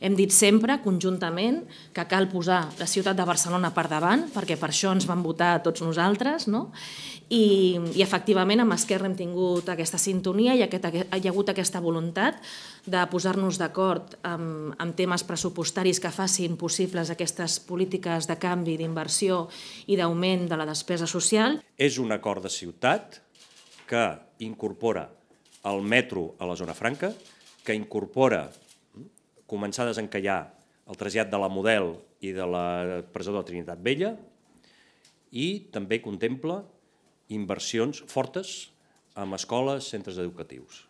Hem dit sempre, conjuntament, que cal posar la ciutat de Barcelona per davant, perquè per això ens van votar tots nosaltres, no? I, i efectivament amb Esquerra hem tingut aquesta sintonia i aquest, hi ha hagut aquesta voluntat de posar-nos d'acord amb, amb temes pressupostaris que facin possibles aquestes polítiques de canvi, d'inversió i d'augment de la despesa social. És un acord de ciutat que incorpora el metro a la zona franca, que incorpora començar a desencallar el trasllat de la Model i de la presó de la Trinitat Vella i també contempla inversions fortes amb escoles, centres educatius.